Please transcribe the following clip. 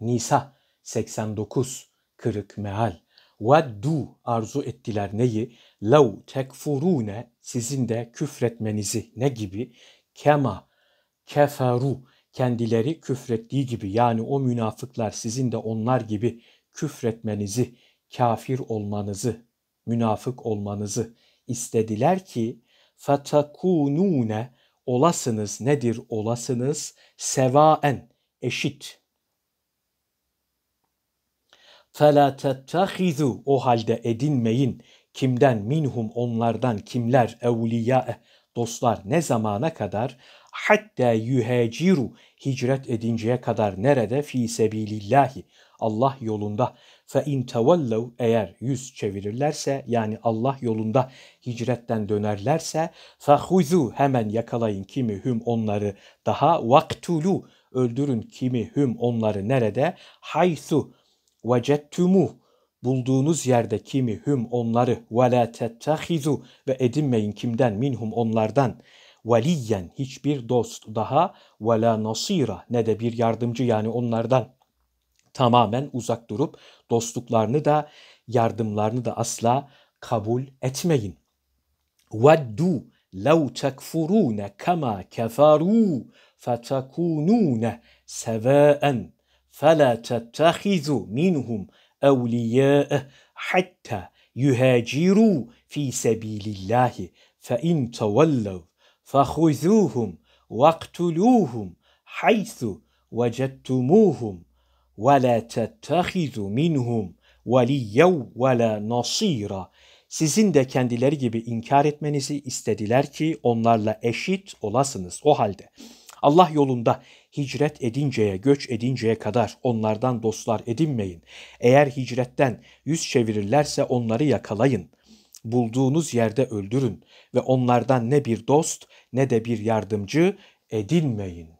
Nisa 89 kırık meal. Vaddu arzu ettiler neyi? Lau tekfurune sizin de küfretmenizi ne gibi? Kema keferu kendileri küfrettiği gibi yani o münafıklar sizin de onlar gibi küfretmenizi, kafir olmanızı, münafık olmanızı istediler ki fatakunune olasınız nedir olasınız sevaen eşit فَلَا تَتَّخِذُوا O halde edinmeyin kimden minhum onlardan kimler evliya dostlar ne zamana kadar hatta yuhaciru hicret edinceye kadar nerede fi sebilillahi Allah yolunda fe in tevellev eğer yüz çevirirlerse yani Allah yolunda hicretten dönerlerse fehuzu hemen yakalayın kimi hüm onları daha vaktulu öldürün kimi hüm onları nerede haysu vecettumu bulduğunuz yerde kimi hüm onları ve la tettehizu ve edinmeyin kimden minhum onlardan veliyen hiçbir dost daha ve la nasira ne de bir yardımcı yani onlardan tamamen uzak durup dostluklarını da yardımlarını da asla kabul etmeyin. Veddu lev tekfurune kema keferu fetekunune sevaen فَلَا تَتَّخِذُوا مِنْهُمْ اَوْلِيَاءَ حَتَّى يُهَاجِرُوا فِي سَب۪يلِ اللّٰهِ فَاِنْ تَوَلَّوْا فَخُذُوهُمْ وَاقْتُلُوهُمْ حَيْثُ وَجَدْتُمُوهُمْ وَلَا تَتَّخِذُوا مِنْهُمْ وَلِيَّوْ وَلَا نَصِيرًا sizin de kendileri gibi inkar etmenizi istediler ki onlarla eşit olasınız o halde. Allah yolunda hicret edinceye, göç edinceye kadar onlardan dostlar edinmeyin. Eğer hicretten yüz çevirirlerse onları yakalayın. Bulduğunuz yerde öldürün ve onlardan ne bir dost ne de bir yardımcı edinmeyin.